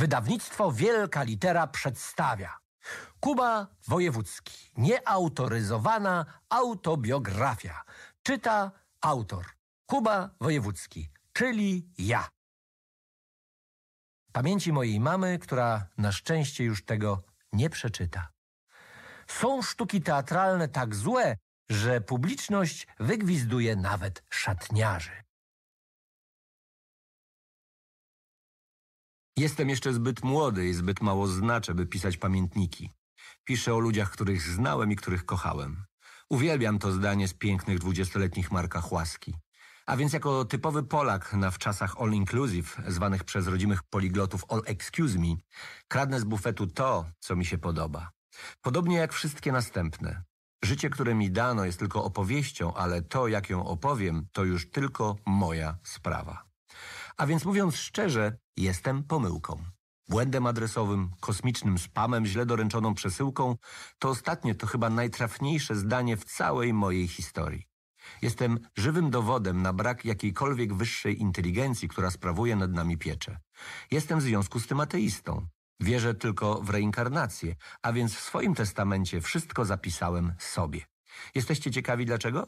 Wydawnictwo Wielka Litera przedstawia Kuba Wojewódzki. Nieautoryzowana autobiografia. Czyta autor Kuba Wojewódzki, czyli ja. Pamięci mojej mamy, która na szczęście już tego nie przeczyta. Są sztuki teatralne tak złe, że publiczność wygwizduje nawet szatniarzy. Jestem jeszcze zbyt młody i zbyt mało znaczę, by pisać pamiętniki. Piszę o ludziach, których znałem i których kochałem. Uwielbiam to zdanie z pięknych dwudziestoletnich markach łaski. A więc jako typowy Polak na wczasach all inclusive, zwanych przez rodzimych poliglotów all excuse me, kradnę z bufetu to, co mi się podoba. Podobnie jak wszystkie następne. Życie, które mi dano, jest tylko opowieścią, ale to, jak ją opowiem, to już tylko moja sprawa. A więc mówiąc szczerze, jestem pomyłką. Błędem adresowym, kosmicznym spamem, źle doręczoną przesyłką to ostatnie, to chyba najtrafniejsze zdanie w całej mojej historii. Jestem żywym dowodem na brak jakiejkolwiek wyższej inteligencji, która sprawuje nad nami pieczę. Jestem w związku z tym ateistą. Wierzę tylko w reinkarnację, a więc w swoim testamencie wszystko zapisałem sobie. Jesteście ciekawi dlaczego?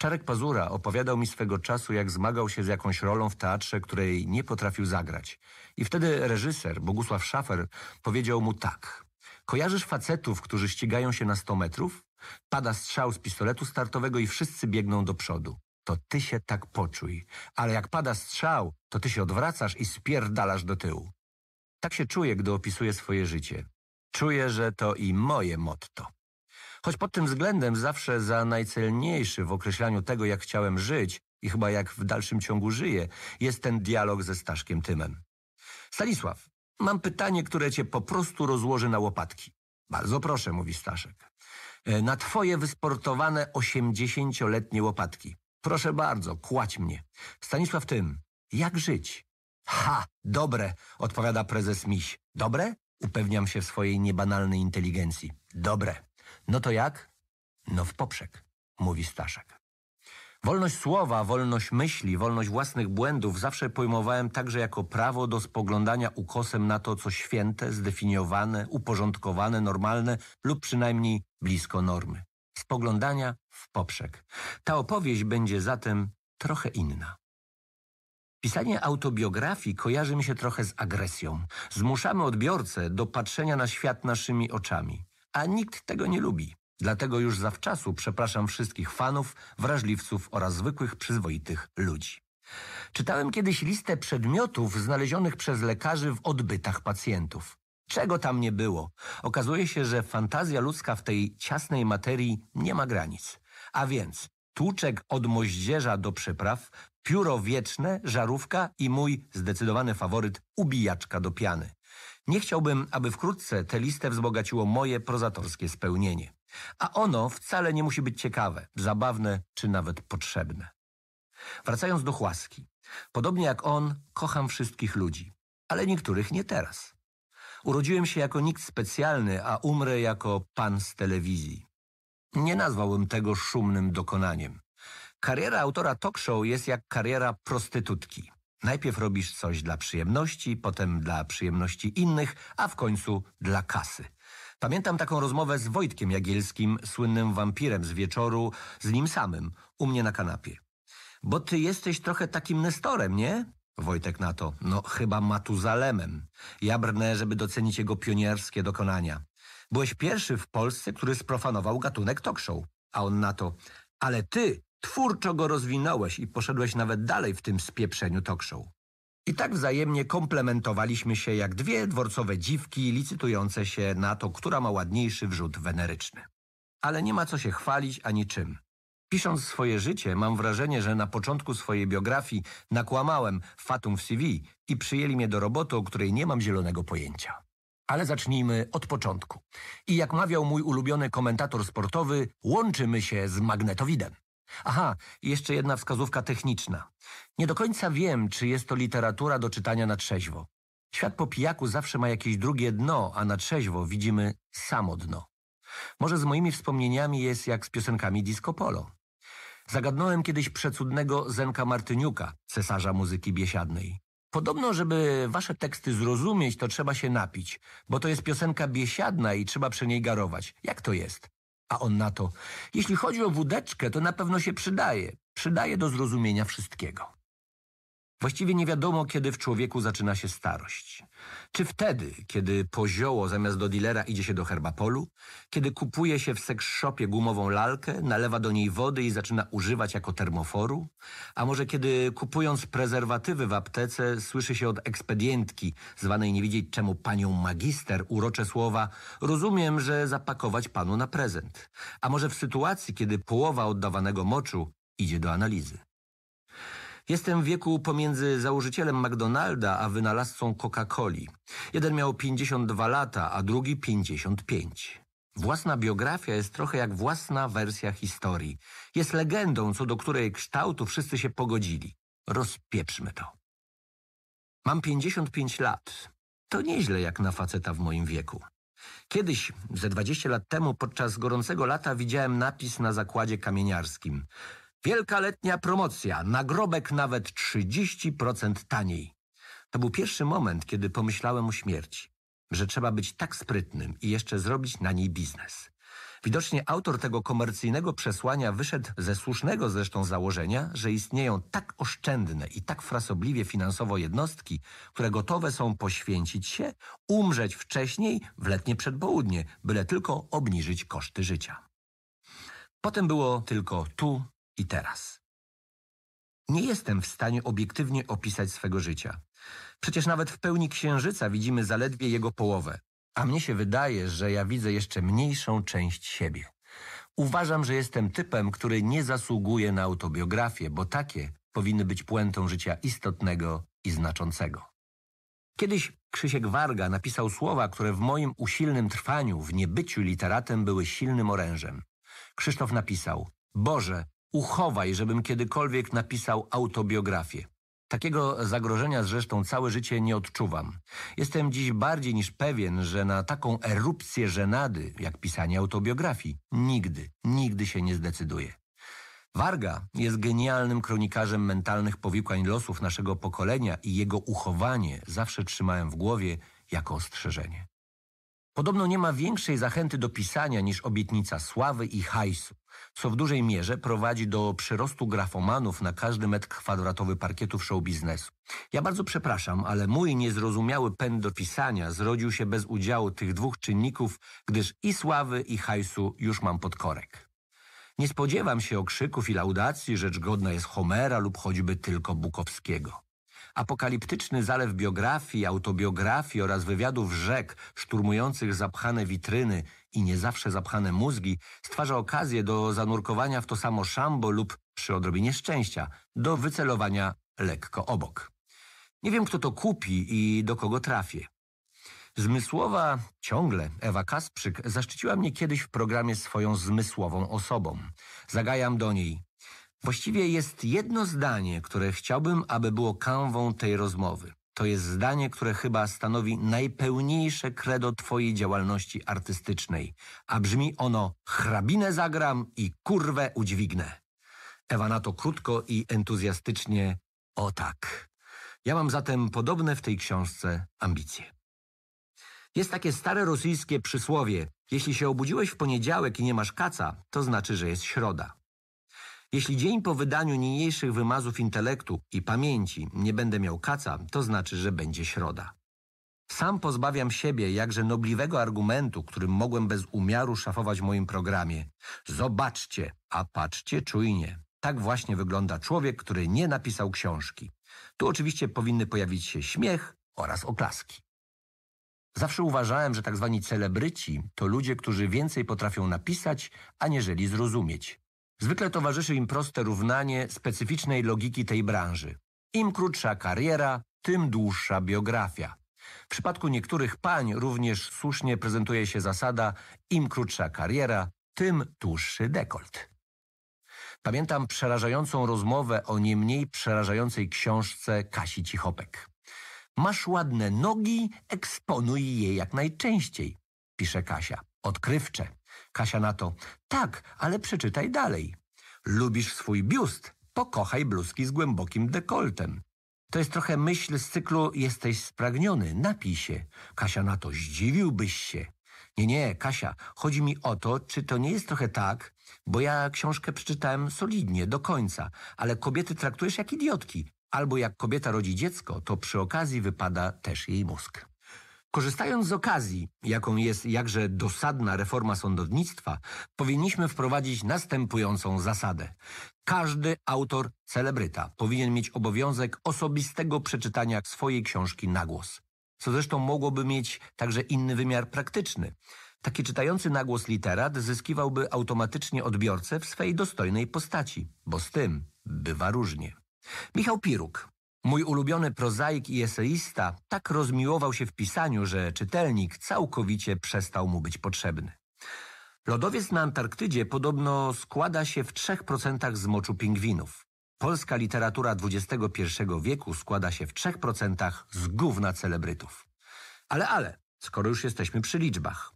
Czarek Pazura opowiadał mi swego czasu, jak zmagał się z jakąś rolą w teatrze, której nie potrafił zagrać. I wtedy reżyser Bogusław Szafer powiedział mu tak. Kojarzysz facetów, którzy ścigają się na 100 metrów? Pada strzał z pistoletu startowego i wszyscy biegną do przodu. To ty się tak poczuj. Ale jak pada strzał, to ty się odwracasz i spierdalasz do tyłu. Tak się czuję, gdy opisuję swoje życie. Czuję, że to i moje motto. Choć pod tym względem zawsze za najcelniejszy w określaniu tego, jak chciałem żyć i chyba jak w dalszym ciągu żyję, jest ten dialog ze Staszkiem Tymem. Stanisław, mam pytanie, które cię po prostu rozłoży na łopatki. Bardzo proszę, mówi Staszek. E, na twoje wysportowane osiemdziesięcioletnie łopatki. Proszę bardzo, kłać mnie. Stanisław Tym, jak żyć? Ha, dobre, odpowiada prezes Miś. Dobre? Upewniam się w swojej niebanalnej inteligencji. Dobre. No to jak? No w poprzek, mówi Staszek. Wolność słowa, wolność myśli, wolność własnych błędów zawsze pojmowałem także jako prawo do spoglądania ukosem na to, co święte, zdefiniowane, uporządkowane, normalne lub przynajmniej blisko normy. Spoglądania w poprzek. Ta opowieść będzie zatem trochę inna. Pisanie autobiografii kojarzy mi się trochę z agresją. Zmuszamy odbiorcę do patrzenia na świat naszymi oczami a nikt tego nie lubi. Dlatego już zawczasu przepraszam wszystkich fanów, wrażliwców oraz zwykłych, przyzwoitych ludzi. Czytałem kiedyś listę przedmiotów znalezionych przez lekarzy w odbytach pacjentów. Czego tam nie było? Okazuje się, że fantazja ludzka w tej ciasnej materii nie ma granic. A więc tłuczek od moździerza do przypraw, pióro wieczne, żarówka i mój zdecydowany faworyt ubijaczka do piany. Nie chciałbym, aby wkrótce tę listę wzbogaciło moje prozatorskie spełnienie. A ono wcale nie musi być ciekawe, zabawne czy nawet potrzebne. Wracając do chłaski. Podobnie jak on, kocham wszystkich ludzi, ale niektórych nie teraz. Urodziłem się jako nikt specjalny, a umrę jako pan z telewizji. Nie nazwałbym tego szumnym dokonaniem. Kariera autora talk show jest jak kariera prostytutki. Najpierw robisz coś dla przyjemności, potem dla przyjemności innych, a w końcu dla kasy. Pamiętam taką rozmowę z Wojtkiem Jagielskim, słynnym wampirem z wieczoru, z nim samym, u mnie na kanapie. Bo ty jesteś trochę takim Nestorem, nie? Wojtek na to, no chyba Matuzalemem. Ja brnę, żeby docenić jego pionierskie dokonania. Byłeś pierwszy w Polsce, który sprofanował gatunek talk show. A on na to, ale ty Twórczo go rozwinąłeś i poszedłeś nawet dalej w tym spieprzeniu talk show. I tak wzajemnie komplementowaliśmy się jak dwie dworcowe dziwki licytujące się na to, która ma ładniejszy wrzut weneryczny. Ale nie ma co się chwalić ani czym. Pisząc swoje życie, mam wrażenie, że na początku swojej biografii nakłamałem fatum w CV i przyjęli mnie do roboty, o której nie mam zielonego pojęcia. Ale zacznijmy od początku. I jak mawiał mój ulubiony komentator sportowy, łączymy się z magnetowidem. Aha, jeszcze jedna wskazówka techniczna. Nie do końca wiem, czy jest to literatura do czytania na trzeźwo. Świat po pijaku zawsze ma jakieś drugie dno, a na trzeźwo widzimy samo dno. Może z moimi wspomnieniami jest jak z piosenkami disco polo. Zagadnąłem kiedyś przecudnego Zenka Martyniuka, cesarza muzyki biesiadnej. Podobno, żeby wasze teksty zrozumieć, to trzeba się napić, bo to jest piosenka biesiadna i trzeba przy niej garować. Jak to jest? A on na to, jeśli chodzi o wódeczkę, to na pewno się przydaje. Przydaje do zrozumienia wszystkiego. Właściwie nie wiadomo, kiedy w człowieku zaczyna się starość. Czy wtedy, kiedy po zioło zamiast do dilera idzie się do herbapolu, kiedy kupuje się w seks-shopie gumową lalkę, nalewa do niej wody i zaczyna używać jako termoforu? A może kiedy kupując prezerwatywy w aptece słyszy się od ekspedientki, zwanej nie widzieć czemu panią magister, urocze słowa rozumiem, że zapakować panu na prezent. A może w sytuacji, kiedy połowa oddawanego moczu idzie do analizy. Jestem w wieku pomiędzy założycielem McDonalda a wynalazcą Coca-Coli. Jeden miał 52 lata, a drugi 55. Własna biografia jest trochę jak własna wersja historii. Jest legendą, co do której kształtu wszyscy się pogodzili. Rozpieprzmy to. Mam 55 lat. To nieźle jak na faceta w moim wieku. Kiedyś, ze 20 lat temu, podczas gorącego lata widziałem napis na zakładzie kamieniarskim. Wielka letnia promocja, nagrobek nawet 30% taniej. To był pierwszy moment, kiedy pomyślałem o śmierci, że trzeba być tak sprytnym i jeszcze zrobić na niej biznes. Widocznie autor tego komercyjnego przesłania wyszedł ze słusznego zresztą założenia, że istnieją tak oszczędne i tak frasobliwie finansowo jednostki, które gotowe są poświęcić się, umrzeć wcześniej, w letnie przedpołudnie, byle tylko obniżyć koszty życia. Potem było tylko tu i teraz. Nie jestem w stanie obiektywnie opisać swego życia. Przecież nawet w pełni księżyca widzimy zaledwie jego połowę, a mnie się wydaje, że ja widzę jeszcze mniejszą część siebie. Uważam, że jestem typem, który nie zasługuje na autobiografię, bo takie powinny być puentą życia istotnego i znaczącego. Kiedyś Krzysiek Warga napisał słowa, które w moim usilnym trwaniu w niebyciu literatem były silnym orężem. Krzysztof napisał: Boże, Uchowaj, żebym kiedykolwiek napisał autobiografię. Takiego zagrożenia zresztą całe życie nie odczuwam. Jestem dziś bardziej niż pewien, że na taką erupcję żenady, jak pisanie autobiografii, nigdy, nigdy się nie zdecyduję. Warga jest genialnym kronikarzem mentalnych powikłań losów naszego pokolenia i jego uchowanie zawsze trzymałem w głowie jako ostrzeżenie. Podobno nie ma większej zachęty do pisania niż obietnica sławy i hajsu, co w dużej mierze prowadzi do przyrostu grafomanów na każdy metr kwadratowy show showbiznesu. Ja bardzo przepraszam, ale mój niezrozumiały pęd do pisania zrodził się bez udziału tych dwóch czynników, gdyż i sławy, i hajsu już mam pod korek. Nie spodziewam się okrzyków i laudacji, rzecz godna jest Homera lub choćby tylko Bukowskiego apokaliptyczny zalew biografii, autobiografii oraz wywiadów rzek szturmujących zapchane witryny i nie zawsze zapchane mózgi stwarza okazję do zanurkowania w to samo szambo lub, przy odrobinie szczęścia, do wycelowania lekko obok. Nie wiem, kto to kupi i do kogo trafię. Zmysłowa ciągle Ewa Kasprzyk zaszczyciła mnie kiedyś w programie swoją zmysłową osobą. Zagajam do niej Właściwie jest jedno zdanie, które chciałbym, aby było kanwą tej rozmowy. To jest zdanie, które chyba stanowi najpełniejsze credo Twojej działalności artystycznej, a brzmi ono hrabinę zagram i kurwę udźwignę. Ewa na to krótko i entuzjastycznie o tak. Ja mam zatem podobne w tej książce ambicje. Jest takie stare rosyjskie przysłowie: jeśli się obudziłeś w poniedziałek i nie masz kaca, to znaczy, że jest środa. Jeśli dzień po wydaniu niniejszych wymazów intelektu i pamięci nie będę miał kaca, to znaczy, że będzie środa. Sam pozbawiam siebie jakże nobliwego argumentu, którym mogłem bez umiaru szafować moim programie. Zobaczcie, a patrzcie czujnie. Tak właśnie wygląda człowiek, który nie napisał książki. Tu oczywiście powinny pojawić się śmiech oraz oklaski. Zawsze uważałem, że tak zwani celebryci to ludzie, którzy więcej potrafią napisać, aniżeli zrozumieć. Zwykle towarzyszy im proste równanie specyficznej logiki tej branży. Im krótsza kariera, tym dłuższa biografia. W przypadku niektórych pań również słusznie prezentuje się zasada im krótsza kariera, tym dłuższy dekolt. Pamiętam przerażającą rozmowę o nie mniej przerażającej książce Kasi Cichopek. Masz ładne nogi, eksponuj je jak najczęściej, pisze Kasia. Odkrywcze. Kasia na to. Tak, ale przeczytaj dalej. Lubisz swój biust? Pokochaj bluzki z głębokim dekoltem. To jest trochę myśl z cyklu jesteś spragniony, napij się. Kasia na to zdziwiłbyś się. Nie, nie, Kasia, chodzi mi o to, czy to nie jest trochę tak, bo ja książkę przeczytałem solidnie, do końca, ale kobiety traktujesz jak idiotki. Albo jak kobieta rodzi dziecko, to przy okazji wypada też jej mózg. Korzystając z okazji, jaką jest jakże dosadna reforma sądownictwa, powinniśmy wprowadzić następującą zasadę. Każdy autor celebryta powinien mieć obowiązek osobistego przeczytania swojej książki na głos, co zresztą mogłoby mieć także inny wymiar praktyczny. Taki czytający nagłos literat zyskiwałby automatycznie odbiorcę w swej dostojnej postaci, bo z tym bywa różnie. Michał Piruk, Mój ulubiony prozaik i eseista tak rozmiłował się w pisaniu, że czytelnik całkowicie przestał mu być potrzebny. Lodowiec na Antarktydzie podobno składa się w 3% z moczu pingwinów. Polska literatura XXI wieku składa się w 3% z gówna celebrytów. Ale, ale, skoro już jesteśmy przy liczbach.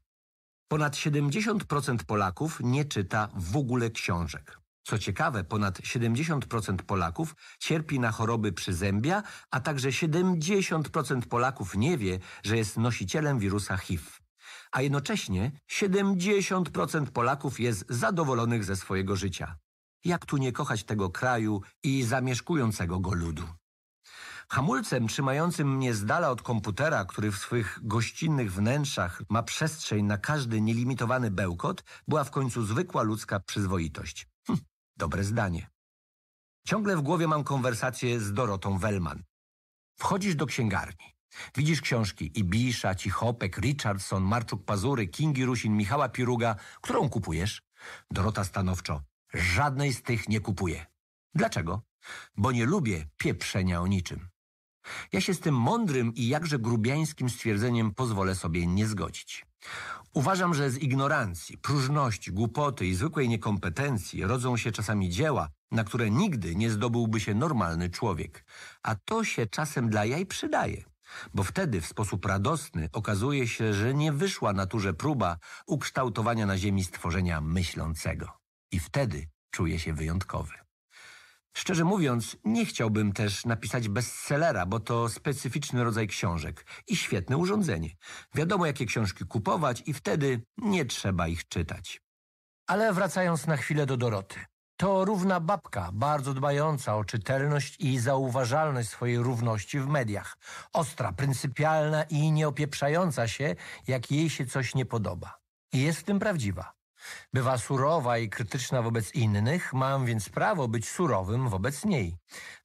Ponad 70% Polaków nie czyta w ogóle książek. Co ciekawe, ponad 70% Polaków cierpi na choroby przyzębia, a także 70% Polaków nie wie, że jest nosicielem wirusa HIV. A jednocześnie 70% Polaków jest zadowolonych ze swojego życia. Jak tu nie kochać tego kraju i zamieszkującego go ludu? Hamulcem trzymającym mnie z dala od komputera, który w swych gościnnych wnętrzach ma przestrzeń na każdy nielimitowany bełkot, była w końcu zwykła ludzka przyzwoitość dobre zdanie. Ciągle w głowie mam konwersację z Dorotą Wellman. Wchodzisz do księgarni. Widzisz książki Ibisza, Cichopek, Richardson, Marczuk Pazury, Kingi Rusin, Michała Piruga. Którą kupujesz? Dorota stanowczo. Żadnej z tych nie kupuję. Dlaczego? Bo nie lubię pieprzenia o niczym. Ja się z tym mądrym i jakże grubiańskim stwierdzeniem pozwolę sobie nie zgodzić. Uważam, że z ignorancji, próżności, głupoty i zwykłej niekompetencji rodzą się czasami dzieła, na które nigdy nie zdobyłby się normalny człowiek. A to się czasem dla jaj przydaje, bo wtedy w sposób radosny okazuje się, że nie wyszła naturze próba ukształtowania na ziemi stworzenia myślącego. I wtedy czuje się wyjątkowy. Szczerze mówiąc, nie chciałbym też napisać bestsellera, bo to specyficzny rodzaj książek i świetne urządzenie. Wiadomo, jakie książki kupować i wtedy nie trzeba ich czytać. Ale wracając na chwilę do Doroty. To równa babka, bardzo dbająca o czytelność i zauważalność swojej równości w mediach. Ostra, pryncypialna i nieopieprzająca się, jak jej się coś nie podoba. I jest w tym prawdziwa. Bywa surowa i krytyczna wobec innych, mam więc prawo być surowym wobec niej.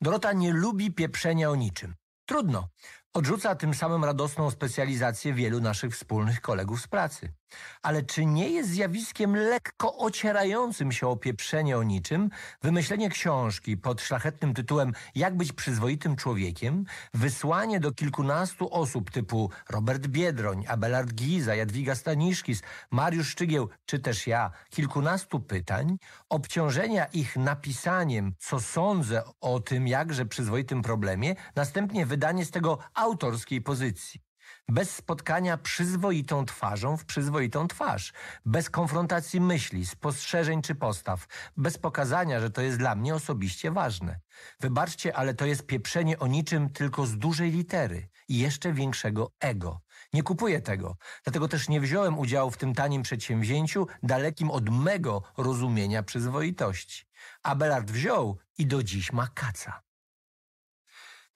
Dorota nie lubi pieprzenia o niczym. Trudno. Odrzuca tym samym radosną specjalizację wielu naszych wspólnych kolegów z pracy. Ale czy nie jest zjawiskiem lekko ocierającym się o pieprzenie o niczym wymyślenie książki pod szlachetnym tytułem Jak być przyzwoitym człowiekiem, wysłanie do kilkunastu osób typu Robert Biedroń, Abelard Giza, Jadwiga Staniszkis, Mariusz Szczygieł czy też ja kilkunastu pytań, obciążenia ich napisaniem, co sądzę o tym jakże przyzwoitym problemie, następnie wydanie z tego autorskiej pozycji? Bez spotkania przyzwoitą twarzą w przyzwoitą twarz. Bez konfrontacji myśli, spostrzeżeń czy postaw. Bez pokazania, że to jest dla mnie osobiście ważne. Wybaczcie, ale to jest pieprzenie o niczym tylko z dużej litery i jeszcze większego ego. Nie kupuję tego. Dlatego też nie wziąłem udziału w tym tanim przedsięwzięciu, dalekim od mego rozumienia przyzwoitości. Abelard wziął i do dziś ma kaca.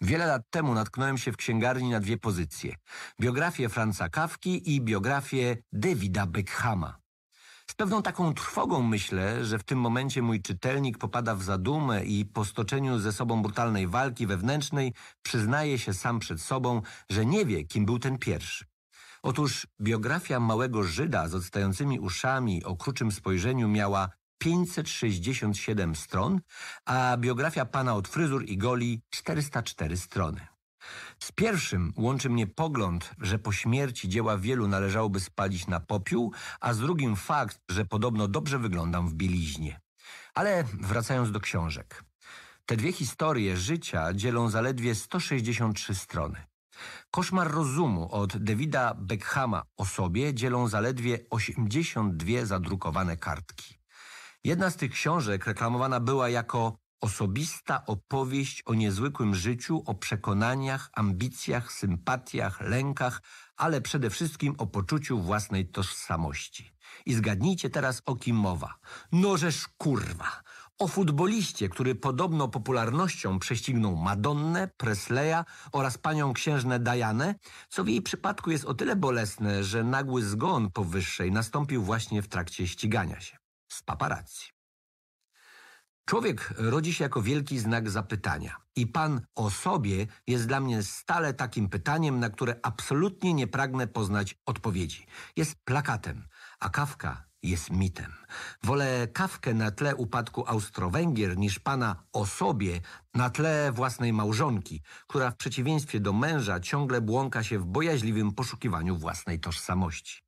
Wiele lat temu natknąłem się w księgarni na dwie pozycje. Biografię Franca Kawki i biografię Davida Beckhama. Z pewną taką trwogą myślę, że w tym momencie mój czytelnik popada w zadumę i po stoczeniu ze sobą brutalnej walki wewnętrznej przyznaje się sam przed sobą, że nie wie, kim był ten pierwszy. Otóż biografia małego Żyda z odstającymi uszami o kruczym spojrzeniu miała 567 stron, a biografia pana od fryzur i goli 404 strony. Z pierwszym łączy mnie pogląd, że po śmierci dzieła wielu należałoby spalić na popiół, a z drugim fakt, że podobno dobrze wyglądam w bieliźnie. Ale wracając do książek. Te dwie historie życia dzielą zaledwie 163 strony. Koszmar rozumu od Davida Beckhama o sobie dzielą zaledwie 82 zadrukowane kartki. Jedna z tych książek reklamowana była jako osobista opowieść o niezwykłym życiu, o przekonaniach, ambicjach, sympatiach, lękach, ale przede wszystkim o poczuciu własnej tożsamości. I zgadnijcie teraz o kim mowa. Nożesz kurwa. O futboliście, który podobno popularnością prześcignął Madonnę, Presleya oraz panią księżnę Dianę, co w jej przypadku jest o tyle bolesne, że nagły zgon powyższej nastąpił właśnie w trakcie ścigania się z paparazzi. Człowiek rodzi się jako wielki znak zapytania. I pan o sobie jest dla mnie stale takim pytaniem, na które absolutnie nie pragnę poznać odpowiedzi. Jest plakatem, a kawka jest mitem. Wolę kawkę na tle upadku Austro-Węgier niż pana o sobie na tle własnej małżonki, która w przeciwieństwie do męża ciągle błąka się w bojaźliwym poszukiwaniu własnej tożsamości.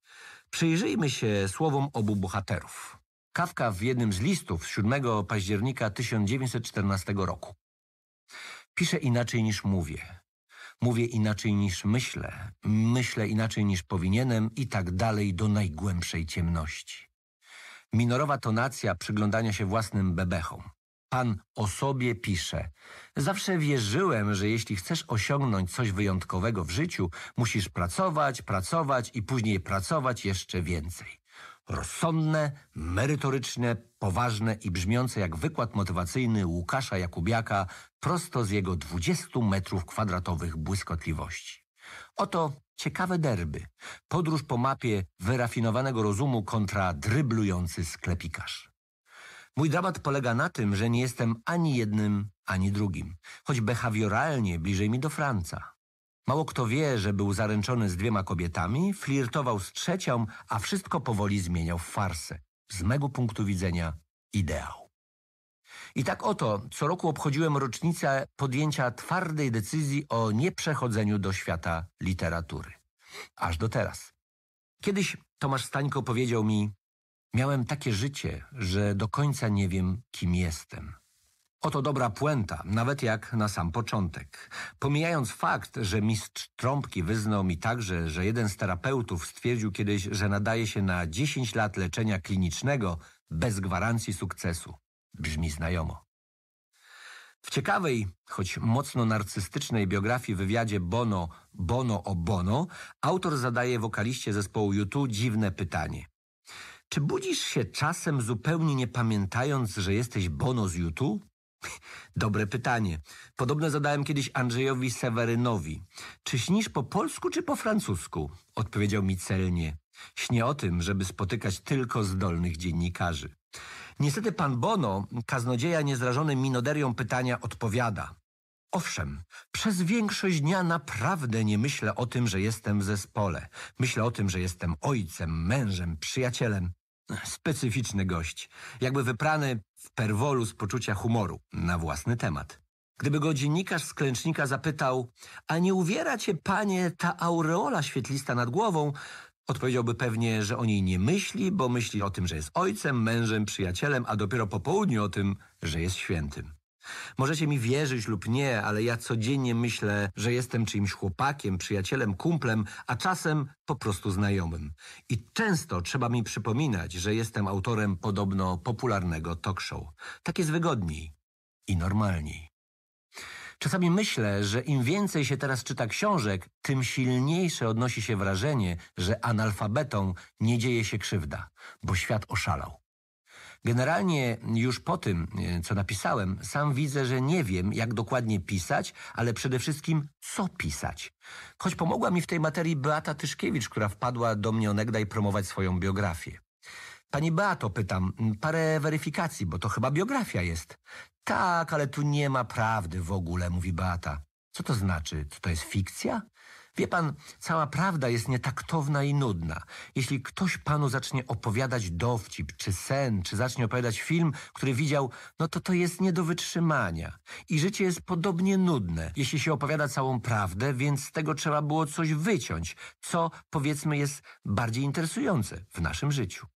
Przyjrzyjmy się słowom obu bohaterów. Kawka w jednym z listów z 7 października 1914 roku. Piszę inaczej niż mówię. Mówię inaczej niż myślę. Myślę inaczej niż powinienem i tak dalej do najgłębszej ciemności. Minorowa tonacja przyglądania się własnym bebechom. Pan o sobie pisze. Zawsze wierzyłem, że jeśli chcesz osiągnąć coś wyjątkowego w życiu, musisz pracować, pracować i później pracować jeszcze więcej rozsądne, merytoryczne, poważne i brzmiące jak wykład motywacyjny Łukasza Jakubiaka prosto z jego 20 metrów kwadratowych błyskotliwości. Oto ciekawe derby. Podróż po mapie wyrafinowanego rozumu kontra dryblujący sklepikarz. Mój dramat polega na tym, że nie jestem ani jednym, ani drugim, choć behawioralnie bliżej mi do Franca. Mało kto wie, że był zaręczony z dwiema kobietami, flirtował z trzecią, a wszystko powoli zmieniał w farsę. Z mego punktu widzenia ideał. I tak oto co roku obchodziłem rocznicę podjęcia twardej decyzji o nieprzechodzeniu do świata literatury. Aż do teraz. Kiedyś Tomasz Stańko powiedział mi: Miałem takie życie, że do końca nie wiem, kim jestem. Oto dobra puenta, nawet jak na sam początek. Pomijając fakt, że mistrz trąbki wyznał mi także, że jeden z terapeutów stwierdził kiedyś, że nadaje się na 10 lat leczenia klinicznego bez gwarancji sukcesu. Brzmi znajomo. W ciekawej, choć mocno narcystycznej biografii wywiadzie Bono Bono o Bono autor zadaje wokaliście zespołu YouTube dziwne pytanie. Czy budzisz się czasem zupełnie nie pamiętając, że jesteś Bono z YouTube? Dobre pytanie. Podobne zadałem kiedyś Andrzejowi Sewerynowi. Czy śnisz po polsku czy po francusku? Odpowiedział mi celnie. Śnię o tym, żeby spotykać tylko zdolnych dziennikarzy. Niestety pan Bono, kaznodzieja niezrażony minoderią pytania, odpowiada. Owszem, przez większość dnia naprawdę nie myślę o tym, że jestem w zespole. Myślę o tym, że jestem ojcem, mężem, przyjacielem. Specyficzny gość, jakby wyprany w perwolu z poczucia humoru na własny temat. Gdyby go dziennikarz z klęcznika zapytał, a nie uwiera cię, panie, ta aureola świetlista nad głową, odpowiedziałby pewnie, że o niej nie myśli, bo myśli o tym, że jest ojcem, mężem, przyjacielem, a dopiero po południu o tym, że jest świętym. Możecie mi wierzyć lub nie, ale ja codziennie myślę, że jestem czyimś chłopakiem, przyjacielem, kumplem, a czasem po prostu znajomym. I często trzeba mi przypominać, że jestem autorem podobno popularnego talk show. Tak jest wygodniej i normalniej. Czasami myślę, że im więcej się teraz czyta książek, tym silniejsze odnosi się wrażenie, że analfabetom nie dzieje się krzywda, bo świat oszalał. Generalnie już po tym, e, co napisałem, sam widzę, że nie wiem, jak dokładnie pisać, ale przede wszystkim co pisać. Choć pomogła mi w tej materii Beata Tyszkiewicz, która wpadła do mnie onegdaj promować swoją biografię. Pani Beato, pytam, parę weryfikacji, bo to chyba biografia jest. Tak, ale tu nie ma prawdy w ogóle, mówi Beata. Co to znaczy? Czy to jest fikcja? Wie pan, cała prawda jest nietaktowna i nudna. Jeśli ktoś panu zacznie opowiadać dowcip, czy sen, czy zacznie opowiadać film, który widział, no to to jest nie do wytrzymania. I życie jest podobnie nudne, jeśli się opowiada całą prawdę, więc z tego trzeba było coś wyciąć, co powiedzmy jest bardziej interesujące w naszym życiu.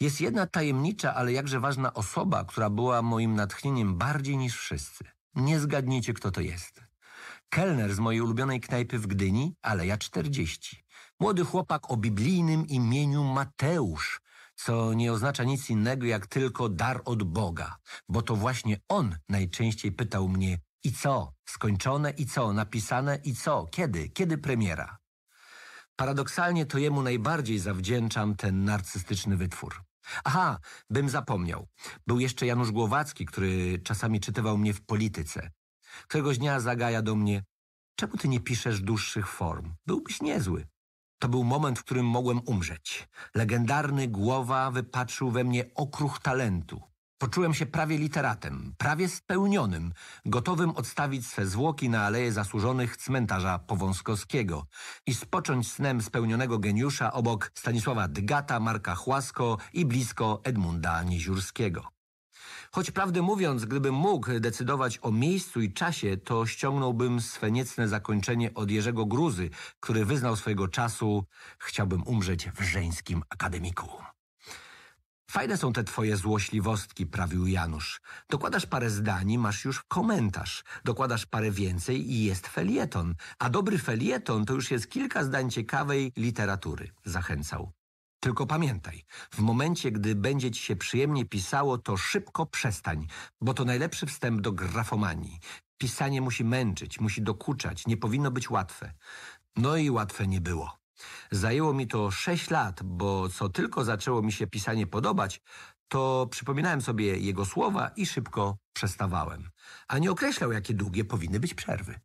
Jest jedna tajemnicza, ale jakże ważna osoba, która była moim natchnieniem bardziej niż wszyscy. Nie zgadnijcie, kto to jest. Kelner z mojej ulubionej knajpy w Gdyni, ale ja 40. Młody chłopak o biblijnym imieniu Mateusz, co nie oznacza nic innego jak tylko dar od Boga, bo to właśnie on najczęściej pytał mnie i co, skończone i co, napisane i co, kiedy, kiedy premiera. Paradoksalnie to jemu najbardziej zawdzięczam ten narcystyczny wytwór. Aha, bym zapomniał. Był jeszcze Janusz Głowacki, który czasami czytywał mnie w polityce. Któregoś dnia zagaja do mnie, czemu ty nie piszesz dłuższych form? Byłbyś niezły. To był moment, w którym mogłem umrzeć. Legendarny głowa wypatrzył we mnie okruch talentu. Poczułem się prawie literatem, prawie spełnionym, gotowym odstawić swe zwłoki na aleje Zasłużonych cmentarza Powązkowskiego i spocząć snem spełnionego geniusza obok Stanisława Dygata, Marka Chłasko i blisko Edmunda Niziurskiego. Choć prawdę mówiąc, gdybym mógł decydować o miejscu i czasie, to ściągnąłbym niecne zakończenie od Jerzego Gruzy, który wyznał swojego czasu chciałbym umrzeć w żeńskim akademiku. Fajne są te twoje złośliwostki, prawił Janusz. Dokładasz parę zdań, masz już komentarz. Dokładasz parę więcej i jest felieton. A dobry felieton to już jest kilka zdań ciekawej literatury, zachęcał. Tylko pamiętaj, w momencie, gdy będzie ci się przyjemnie pisało, to szybko przestań, bo to najlepszy wstęp do grafomanii. Pisanie musi męczyć, musi dokuczać, nie powinno być łatwe. No i łatwe nie było. Zajęło mi to sześć lat, bo co tylko zaczęło mi się pisanie podobać, to przypominałem sobie jego słowa i szybko przestawałem. A nie określał, jakie długie powinny być przerwy.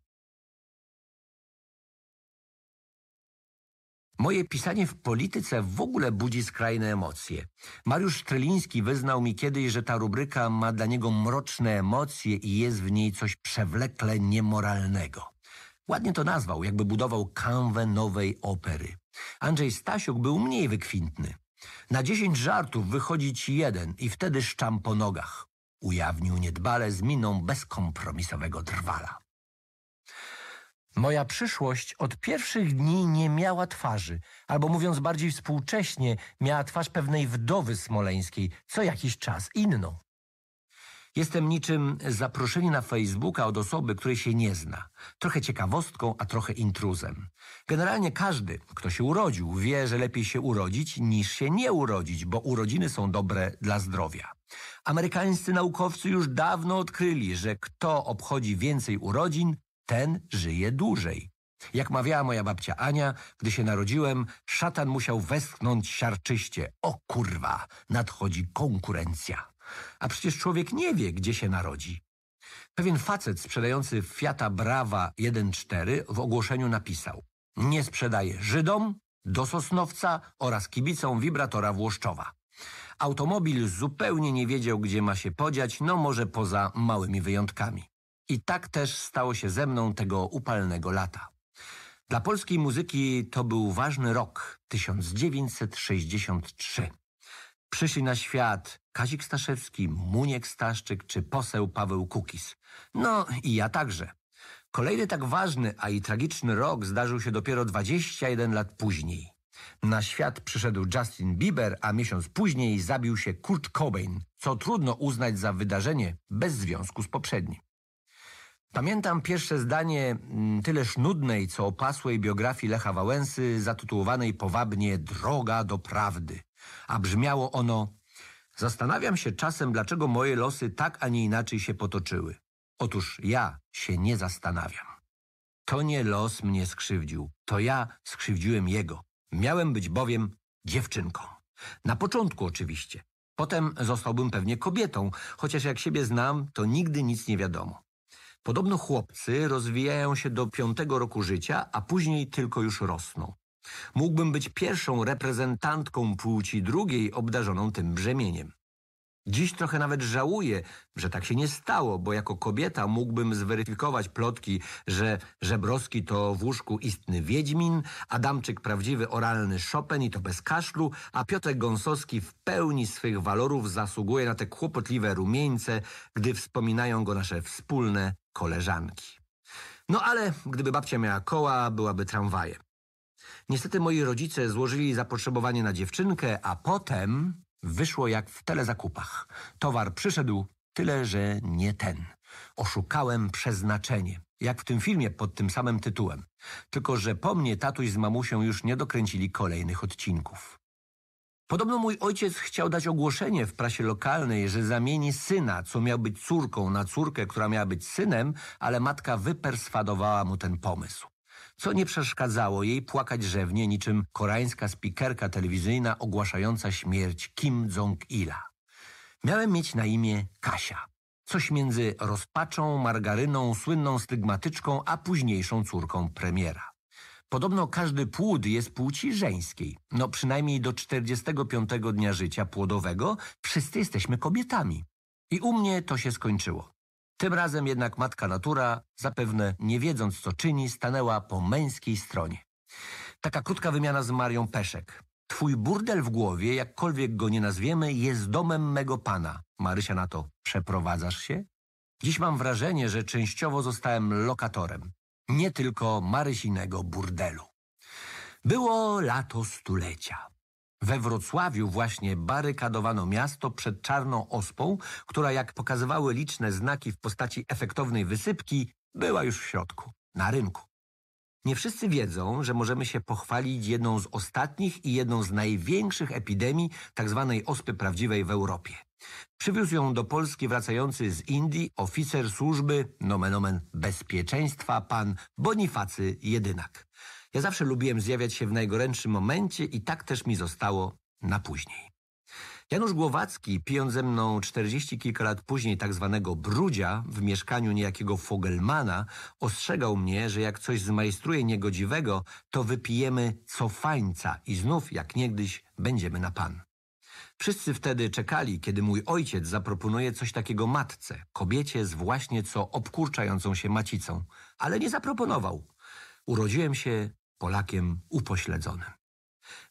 Moje pisanie w polityce w ogóle budzi skrajne emocje. Mariusz Strzeliński wyznał mi kiedyś, że ta rubryka ma dla niego mroczne emocje i jest w niej coś przewlekle niemoralnego. Ładnie to nazwał, jakby budował kanwę nowej opery. Andrzej Stasiuk był mniej wykwintny. Na dziesięć żartów wychodzi ci jeden i wtedy szczam po nogach. Ujawnił niedbale z miną bezkompromisowego drwala. Moja przyszłość od pierwszych dni nie miała twarzy, albo mówiąc bardziej współcześnie, miała twarz pewnej wdowy smoleńskiej, co jakiś czas inną. Jestem niczym zaproszeni na Facebooka od osoby, której się nie zna. Trochę ciekawostką, a trochę intruzem. Generalnie każdy, kto się urodził, wie, że lepiej się urodzić niż się nie urodzić, bo urodziny są dobre dla zdrowia. Amerykańscy naukowcy już dawno odkryli, że kto obchodzi więcej urodzin, ten żyje dłużej. Jak mawiała moja babcia Ania, gdy się narodziłem, szatan musiał westchnąć siarczyście. O kurwa, nadchodzi konkurencja. A przecież człowiek nie wie, gdzie się narodzi. Pewien facet sprzedający Fiata Brava 1.4 w ogłoszeniu napisał Nie sprzedaje Żydom, do Sosnowca oraz kibicom Wibratora Włoszczowa. Automobil zupełnie nie wiedział, gdzie ma się podziać, no może poza małymi wyjątkami. I tak też stało się ze mną tego upalnego lata. Dla polskiej muzyki to był ważny rok 1963. Przyszli na świat Kazik Staszewski, Muniek Staszczyk czy poseł Paweł Kukis. No i ja także. Kolejny tak ważny, a i tragiczny rok zdarzył się dopiero 21 lat później. Na świat przyszedł Justin Bieber, a miesiąc później zabił się Kurt Cobain, co trudno uznać za wydarzenie bez związku z poprzednim. Pamiętam pierwsze zdanie mm, tyleż nudnej, co opasłej biografii Lecha Wałęsy, zatytułowanej powabnie Droga do prawdy. A brzmiało ono Zastanawiam się czasem, dlaczego moje losy tak, a nie inaczej się potoczyły. Otóż ja się nie zastanawiam. To nie los mnie skrzywdził, to ja skrzywdziłem jego. Miałem być bowiem dziewczynką. Na początku oczywiście. Potem zostałbym pewnie kobietą, chociaż jak siebie znam, to nigdy nic nie wiadomo. Podobno chłopcy rozwijają się do piątego roku życia, a później tylko już rosną. Mógłbym być pierwszą reprezentantką płci drugiej obdarzoną tym brzemieniem. Dziś trochę nawet żałuję, że tak się nie stało, bo jako kobieta mógłbym zweryfikować plotki, że Żebrowski to w łóżku istny Wiedźmin, Adamczyk prawdziwy oralny Chopin i to bez kaszlu, a Piotr Gąsowski w pełni swych walorów zasługuje na te kłopotliwe rumieńce, gdy wspominają go nasze wspólne koleżanki. No ale gdyby babcia miała koła, byłaby tramwajem. Niestety moi rodzice złożyli zapotrzebowanie na dziewczynkę, a potem Wyszło jak w telezakupach. Towar przyszedł, tyle że nie ten. Oszukałem przeznaczenie, jak w tym filmie pod tym samym tytułem. Tylko, że po mnie tatuś z mamusią już nie dokręcili kolejnych odcinków. Podobno mój ojciec chciał dać ogłoszenie w prasie lokalnej, że zamieni syna, co miał być córką, na córkę, która miała być synem, ale matka wyperswadowała mu ten pomysł co nie przeszkadzało jej płakać rzewnie niczym koreańska spikerka telewizyjna ogłaszająca śmierć Kim Jong-ila. Miałem mieć na imię Kasia. Coś między rozpaczą, margaryną, słynną stygmatyczką, a późniejszą córką premiera. Podobno każdy płód jest płci żeńskiej. No przynajmniej do 45 dnia życia płodowego wszyscy jesteśmy kobietami. I u mnie to się skończyło. Tym razem jednak matka natura, zapewne nie wiedząc co czyni, stanęła po męskiej stronie. Taka krótka wymiana z Marią Peszek. Twój burdel w głowie, jakkolwiek go nie nazwiemy, jest domem mego pana. Marysia na to, przeprowadzasz się? Dziś mam wrażenie, że częściowo zostałem lokatorem. Nie tylko Marysinego burdelu. Było lato stulecia. We Wrocławiu właśnie barykadowano miasto przed czarną ospą, która jak pokazywały liczne znaki w postaci efektownej wysypki, była już w środku, na rynku. Nie wszyscy wiedzą, że możemy się pochwalić jedną z ostatnich i jedną z największych epidemii tzw. Tak ospy prawdziwej w Europie. Przywiózł ją do Polski wracający z Indii oficer służby, nomen omen, bezpieczeństwa, pan Bonifacy Jedynak. Ja zawsze lubiłem zjawiać się w najgorętszym momencie i tak też mi zostało na później. Janusz Głowacki, pijąc ze mną 40 kilka lat później tak zwanego brudzia w mieszkaniu niejakiego Fogelmana, ostrzegał mnie, że jak coś zmajstruje niegodziwego, to wypijemy cofańca i znów, jak niegdyś, będziemy na pan. Wszyscy wtedy czekali, kiedy mój ojciec zaproponuje coś takiego matce, kobiecie z właśnie co obkurczającą się macicą, ale nie zaproponował. Urodziłem się Polakiem upośledzonym.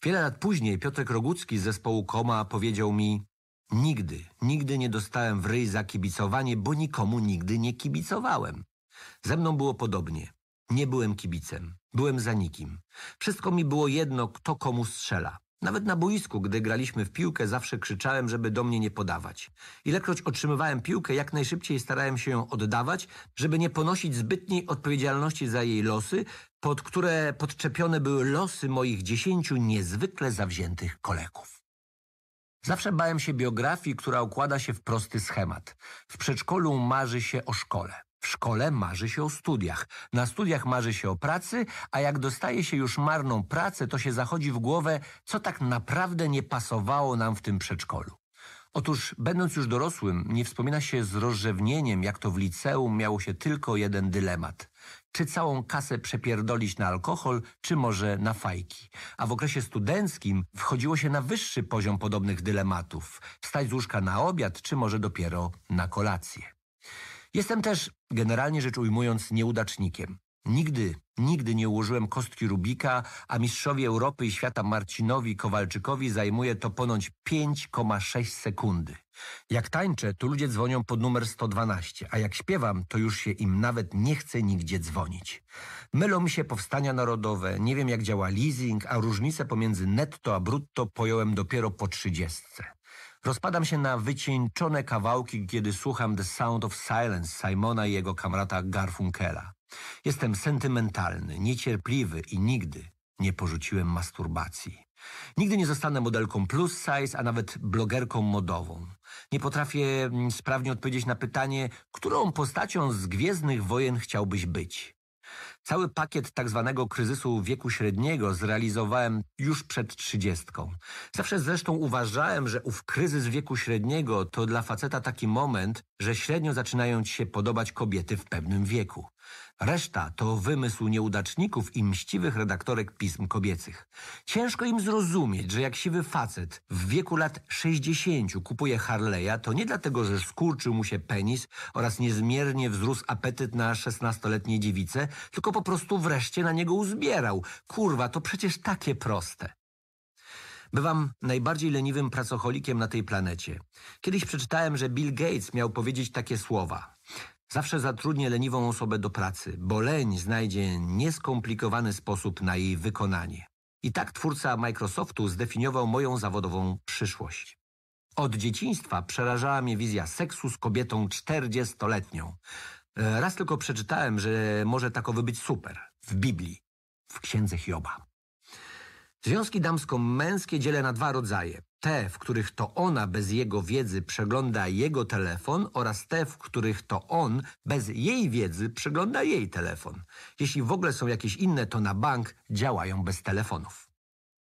Wiele lat później Piotrek Rogucki z zespołu Koma powiedział mi Nigdy, nigdy nie dostałem w ryj za kibicowanie, bo nikomu nigdy nie kibicowałem. Ze mną było podobnie. Nie byłem kibicem, byłem za nikim. Wszystko mi było jedno, kto komu strzela. Nawet na boisku, gdy graliśmy w piłkę, zawsze krzyczałem, żeby do mnie nie podawać. Ilekroć otrzymywałem piłkę, jak najszybciej starałem się ją oddawać, żeby nie ponosić zbytniej odpowiedzialności za jej losy, pod które podczepione były losy moich dziesięciu niezwykle zawziętych kolegów. Zawsze bałem się biografii, która układa się w prosty schemat. W przedszkolu marzy się o szkole. W szkole marzy się o studiach, na studiach marzy się o pracy, a jak dostaje się już marną pracę, to się zachodzi w głowę, co tak naprawdę nie pasowało nam w tym przedszkolu. Otóż, będąc już dorosłym, nie wspomina się z rozrzewnieniem, jak to w liceum miało się tylko jeden dylemat. Czy całą kasę przepierdolić na alkohol, czy może na fajki. A w okresie studenckim wchodziło się na wyższy poziom podobnych dylematów. Wstać z łóżka na obiad, czy może dopiero na kolację. Jestem też generalnie rzecz ujmując, nieudacznikiem. Nigdy, nigdy nie ułożyłem kostki Rubika, a mistrzowi Europy i świata Marcinowi Kowalczykowi zajmuje to ponoć 5,6 sekundy. Jak tańczę, to ludzie dzwonią pod numer 112, a jak śpiewam, to już się im nawet nie chce nigdzie dzwonić. Mylą mi się powstania narodowe, nie wiem jak działa leasing, a różnicę pomiędzy netto a brutto pojąłem dopiero po trzydziestce. Rozpadam się na wycieńczone kawałki, kiedy słucham The Sound of Silence Simona i jego kamrata Garfunkela. Jestem sentymentalny, niecierpliwy i nigdy nie porzuciłem masturbacji. Nigdy nie zostanę modelką plus size, a nawet blogerką modową. Nie potrafię mm, sprawnie odpowiedzieć na pytanie, którą postacią z Gwiezdnych Wojen chciałbyś być. Cały pakiet tak zwanego kryzysu wieku średniego zrealizowałem już przed trzydziestką. Zawsze zresztą uważałem, że ów kryzys wieku średniego to dla faceta taki moment, że średnio zaczynają ci się podobać kobiety w pewnym wieku. Reszta to wymysł nieudaczników i mściwych redaktorek pism kobiecych. Ciężko im zrozumieć, że jak siwy facet w wieku lat 60 kupuje Harleya, to nie dlatego, że skurczył mu się penis oraz niezmiernie wzrósł apetyt na 16-letnie dziewice, tylko po prostu wreszcie na niego uzbierał. Kurwa, to przecież takie proste. Bywam najbardziej leniwym pracocholikiem na tej planecie. Kiedyś przeczytałem, że Bill Gates miał powiedzieć takie słowa. Zawsze zatrudnię leniwą osobę do pracy, bo leń znajdzie nieskomplikowany sposób na jej wykonanie. I tak twórca Microsoftu zdefiniował moją zawodową przyszłość. Od dzieciństwa przerażała mnie wizja seksu z kobietą czterdziestoletnią. E, raz tylko przeczytałem, że może takowy być super w Biblii, w księdze Hioba. Związki damsko-męskie dzielę na dwa rodzaje. Te, w których to ona bez jego wiedzy przegląda jego telefon oraz te, w których to on bez jej wiedzy przegląda jej telefon. Jeśli w ogóle są jakieś inne, to na bank działają bez telefonów.